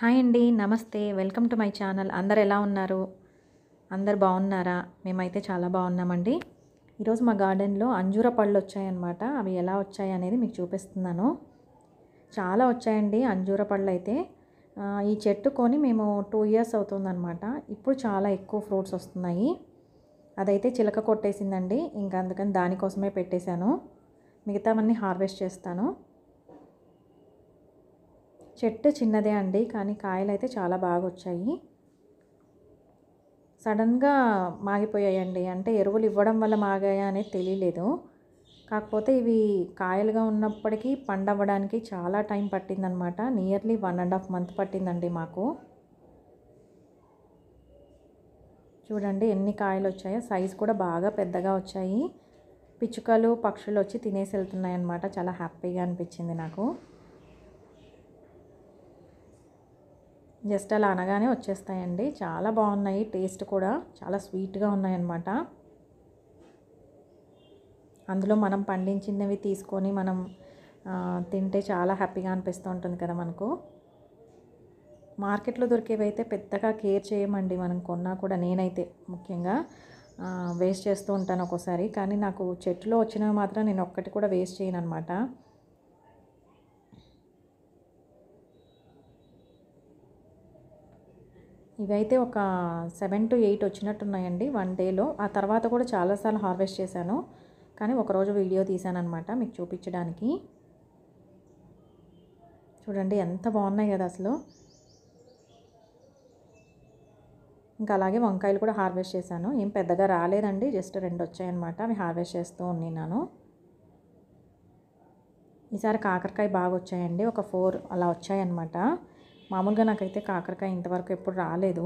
hi అండి నమస్తే welcome to my channel అందరు ఎలా ఉన్నారు అందరు బాగున్నారా మేమైతే చాలా బాగున్నామండి ఈరోజు మా గార్డెన్లో అంజూర పళ్ళు వచ్చాయన్నమాట అవి ఎలా వచ్చాయి అనేది మీకు చూపిస్తున్నాను చాలా వచ్చాయండి అంజూర పళ్ళు అయితే ఈ చెట్టు కొని మేము టూ ఇయర్స్ అవుతుందన్నమాట ఇప్పుడు చాలా ఎక్కువ ఫ్రూట్స్ వస్తున్నాయి అదైతే చిలక కొట్టేసిందండి ఇంకా అందుకని దానికోసమే పెట్టేశాను మిగతావన్నీ హార్వెస్ట్ చేస్తాను చెట్టు చిన్నదే అండి కానీ కాయలు అయితే చాలా బాగా వచ్చాయి సడన్గా మాగిపోయాయండి అంటే ఎరువులు ఇవ్వడం వల్ల మాగాయా అనేది తెలియలేదు కాకపోతే ఇవి కాయలుగా ఉన్నప్పటికీ పండవడానికి చాలా టైం పట్టిందనమాట nearly one and half month పట్టిందండి మాకు చూడండి ఎన్ని కాయలు వచ్చాయో సైజు కూడా బాగా పెద్దగా వచ్చాయి పిచ్చుకలు పక్షులు వచ్చి తినేసి వెళ్తున్నాయి అన్నమాట చాలా హ్యాపీగా అనిపించింది నాకు జస్ట్ అలా అనగానే వచ్చేస్తాయండి చాలా బాగున్నాయి టేస్ట్ కూడా చాలా స్వీట్గా ఉన్నాయన్నమాట అందులో మనం పండించినవి తీసుకొని మనం తింటే చాలా హ్యాపీగా అనిపిస్తూ ఉంటుంది కదా మనకు మార్కెట్లో దొరికేవి అయితే పెద్దగా కేర్ చేయమండి మనం కొన్నా కూడా నేనైతే ముఖ్యంగా వేస్ట్ చేస్తూ ఉంటాను ఒక్కోసారి కానీ నాకు చెట్టులో వచ్చినవి మాత్రం నేను ఒక్కటి కూడా వేస్ట్ చేయను అనమాట ఇవైతే ఒక సెవెన్ టు ఎయిట్ వచ్చినట్టున్నాయండి వన్ డేలో ఆ తర్వాత కూడా చాలాసార్లు హార్వెస్ట్ చేశాను కానీ ఒకరోజు వీడియో అనమాట మీకు చూపించడానికి చూడండి ఎంత బాగున్నాయి కదా అసలు ఇంకా అలాగే వంకాయలు కూడా హార్వెస్ట్ చేశాను ఏం పెద్దగా రాలేదండి జస్ట్ రెండు వచ్చాయన్నమాట అవి హార్వెస్ట్ చేస్తూ ఉన్నాను ఈసారి కాకరకాయ బాగా వచ్చాయండి ఒక ఫోర్ అలా వచ్చాయన్నమాట మామూలుగా నాకైతే కాకరకాయ ఇంతవరకు ఎప్పుడు రాలేదు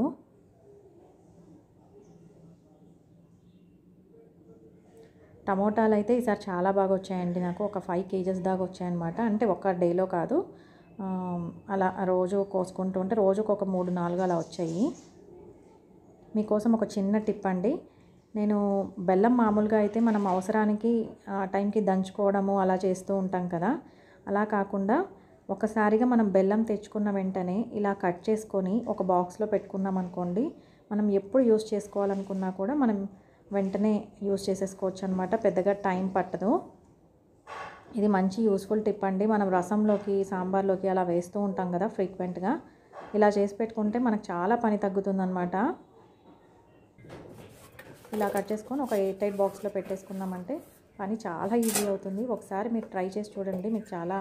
టమోటాలు అయితే ఈసారి చాలా బాగా వచ్చాయండి నాకు ఒక ఫైవ్ కేజెస్ దాకా వచ్చాయన్నమాట అంటే ఒక డేలో కాదు అలా రోజు కోసుకుంటూ ఉంటే రోజుకు ఒక మూడు నాలుగు అలా వచ్చాయి మీకోసం ఒక చిన్న టిప్ అండి నేను బెల్లం మామూలుగా అయితే మనం అవసరానికి ఆ టైంకి దంచుకోవడము అలా చేస్తూ ఉంటాం కదా అలా కాకుండా ఒకసారిగా మనం బెల్లం తెచ్చుకున్న వెంటనే ఇలా కట్ చేసుకొని ఒక బాక్స్లో పెట్టుకున్నాం అనుకోండి మనం ఎప్పుడు యూస్ చేసుకోవాలనుకున్నా కూడా మనం వెంటనే యూస్ చేసేసుకోవచ్చు అనమాట పెద్దగా టైం పట్టదు ఇది మంచి యూస్ఫుల్ టిప్ అండి మనం రసంలోకి సాంబార్లోకి అలా వేస్తూ ఉంటాం కదా ఫ్రీక్వెంట్గా ఇలా చేసి పెట్టుకుంటే మనకు చాలా పని తగ్గుతుందనమాట ఇలా కట్ చేసుకొని ఒక ఎయిట్ ఎయిట్ బాక్స్లో పెట్టేసుకున్నామంటే పని చాలా ఈజీ అవుతుంది ఒకసారి మీరు ట్రై చేసి చూడండి మీకు చాలా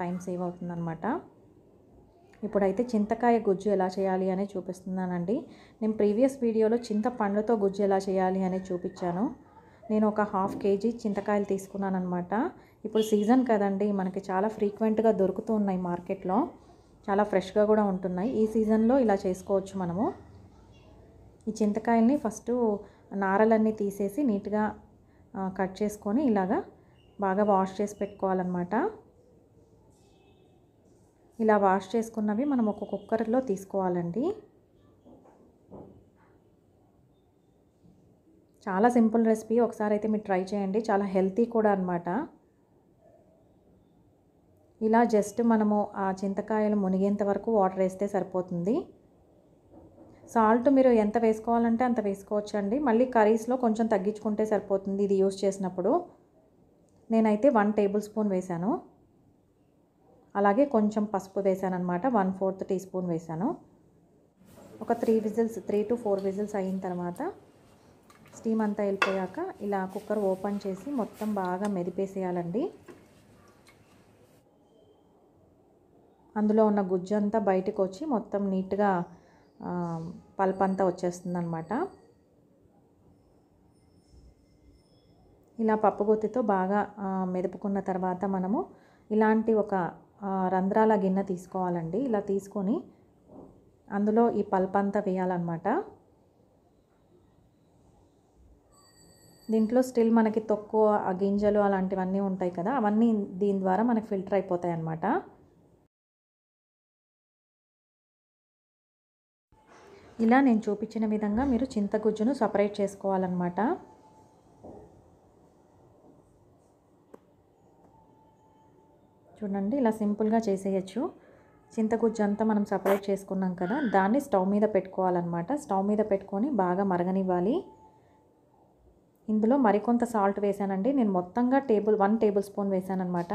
టైం సేవ్ అవుతుందనమాట ఇప్పుడైతే చింతకాయ గుజ్జు ఎలా చేయాలి అనేది చూపిస్తున్నానండి నేను ప్రీవియస్ వీడియోలో చింతపండుతో గుజ్జు ఎలా చేయాలి అనేది చూపించాను నేను ఒక హాఫ్ కేజీ చింతకాయలు తీసుకున్నాను అనమాట ఇప్పుడు సీజన్ కదండి మనకి చాలా ఫ్రీక్వెంట్గా దొరుకుతూ ఉన్నాయి మార్కెట్లో చాలా ఫ్రెష్గా కూడా ఉంటున్నాయి ఈ సీజన్లో ఇలా చేసుకోవచ్చు మనము ఈ చింతకాయల్ని ఫస్ట్ నారలన్నీ తీసేసి నీట్గా కట్ చేసుకొని ఇలాగా బాగా వాష్ చేసి పెట్టుకోవాలన్నమాట ఇలా వాష్ చేసుకున్నవి మనం ఒక కుక్కర్లో తీసుకోవాలండి చాలా సింపుల్ రెసిపీ ఒకసారి అయితే మీరు ట్రై చేయండి చాలా హెల్తీ కూడా అనమాట ఇలా జస్ట్ మనము ఆ చింతకాయలు మునిగేంత వరకు వాటర్ వేస్తే సరిపోతుంది సాల్ట్ మీరు ఎంత వేసుకోవాలంటే అంత వేసుకోవచ్చండి మళ్ళీ కర్రీస్లో కొంచెం తగ్గించుకుంటే సరిపోతుంది ఇది యూస్ చేసినప్పుడు నేనైతే వన్ టేబుల్ స్పూన్ వేశాను అలాగే కొంచెం పసుపు వేసాను అనమాట వన్ ఫోర్త్ టీ స్పూన్ వేసాను ఒక three whistles three to four whistles అయిన తర్వాత స్టీమ్ అంతా వెళ్ళిపోయాక ఇలా కుక్కర్ ఓపెన్ చేసి మొత్తం బాగా మెదిపేసేయాలండి అందులో ఉన్న గుజ్జు అంతా బయటకు వచ్చి మొత్తం నీట్గా పల్ప్ అంతా వచ్చేస్తుంది అనమాట ఇలా పప్పుగొత్తితో బాగా మెదుపుకున్న తర్వాత మనము ఇలాంటి ఒక రంధ్రాల గిన్నె తీసుకోవాలండి ఇలా తీసుకొని అందులో ఈ పల్ప్ అంతా వేయాలన్నమాట దీంట్లో స్టిల్ మనకి తొక్కు గింజలు అలాంటివన్నీ ఉంటాయి కదా అవన్నీ దీని ద్వారా మనకి ఫిల్టర్ అయిపోతాయి అన్నమాట ఇలా నేను చూపించిన విధంగా మీరు చింతగుజ్జును సపరేట్ చేసుకోవాలన్నమాట చూడండి ఇలా సింపుల్గా చేసేయచ్చు చింతగుజ్జు అంతా మనం సపరేట్ చేసుకున్నాం కదా దాన్ని స్టవ్ మీద పెట్టుకోవాలన్నమాట స్టవ్ మీద పెట్టుకొని బాగా మరగనివ్వాలి ఇందులో మరికొంత సాల్ట్ వేసానండి నేను మొత్తంగా టేబుల్ వన్ టేబుల్ స్పూన్ వేసానమాట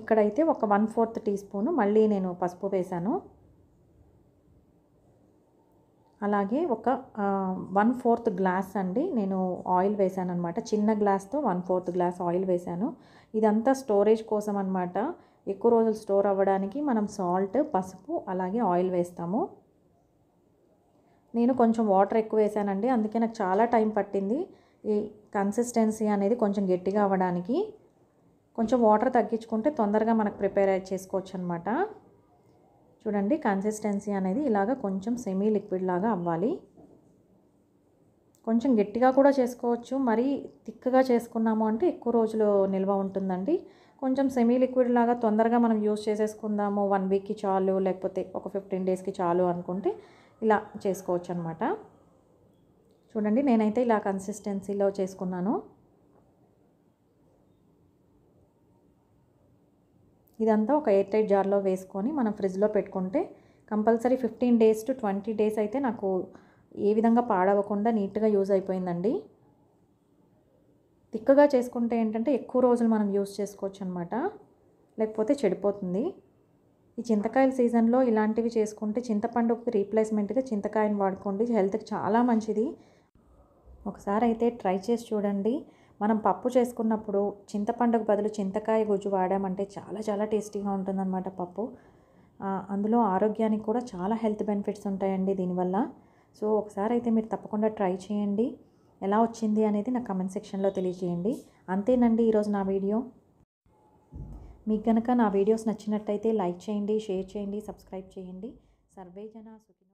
ఇక్కడైతే ఒక వన్ ఫోర్త్ టీ స్పూను మళ్ళీ నేను పసుపు వేశాను అలాగే ఒక వన్ ఫోర్త్ గ్లాస్ అండి నేను ఆయిల్ వేశాను అనమాట చిన్న గ్లాస్తో వన్ ఫోర్త్ గ్లాస్ ఆయిల్ వేశాను ఇదంతా స్టోరేజ్ కోసం అనమాట ఎక్కువ రోజులు స్టోర్ అవ్వడానికి మనం సాల్ట్ పసుపు అలాగే ఆయిల్ వేస్తాము నేను కొంచెం వాటర్ ఎక్కువ వేసానండి అందుకే నాకు చాలా టైం పట్టింది ఈ కన్సిస్టెన్సీ అనేది కొంచెం గట్టిగా అవ్వడానికి కొంచెం వాటర్ తగ్గించుకుంటే తొందరగా మనకు ప్రిపేర్ చేసుకోవచ్చు అనమాట చూడండి కన్సిస్టెన్సీ అనేది ఇలాగ కొంచెం సెమీ లిక్విడ్ లాగా అవ్వాలి కొంచెం గట్టిగా కూడా చేసుకోవచ్చు మరీ థిక్గా చేసుకున్నాము అంటే ఎక్కువ రోజులు నిల్వ ఉంటుందండి కొంచెం సెమీ లిక్విడ్ లాగా తొందరగా మనం యూజ్ చేసేసుకుందాము వన్ వీక్కి చాలు లేకపోతే ఒక ఫిఫ్టీన్ డేస్కి చాలు అనుకుంటే ఇలా చేసుకోవచ్చు అనమాట చూడండి నేనైతే ఇలా కన్సిస్టెన్సీలో చేసుకున్నాను ఇదంతా ఒక ఎయిర్ టైట్ జార్లో వేసుకొని మనం ఫ్రిడ్జ్లో పెట్టుకుంటే compulsory fifteen days to twenty days అయితే నాకు ఏ విధంగా పాడవకుండా నీట్గా యూజ్ అయిపోయిందండి తిక్కగా చేసుకుంటే ఏంటంటే ఎక్కువ రోజులు మనం యూజ్ చేసుకోవచ్చు అనమాట లేకపోతే చెడిపోతుంది ఈ చింతకాయల సీజన్లో ఇలాంటివి చేసుకుంటే చింతపండుకి రీప్లేస్మెంట్గా చింతకాయని వాడుకోండి హెల్త్కి చాలా మంచిది ఒకసారి అయితే ట్రై చేసి చూడండి మనం పప్పు చేసుకున్నప్పుడు చింతపండుకు బదులు చింతకాయ గుజ్జు వాడామంటే చాలా చాలా టేస్టీగా ఉంటుందన్నమాట పప్పు అందులో ఆరోగ్యానికి కూడా చాలా హెల్త్ బెనిఫిట్స్ ఉంటాయండి దీనివల్ల సో ఒకసారి అయితే మీరు తప్పకుండా ట్రై చేయండి ఎలా వచ్చింది అనేది నా కమెంట్ సెక్షన్లో తెలియజేయండి అంతేనండి ఈరోజు నా వీడియో మీకు కనుక నా వీడియోస్ నచ్చినట్టయితే లైక్ చేయండి షేర్ చేయండి సబ్స్క్రైబ్ చేయండి సర్వే జన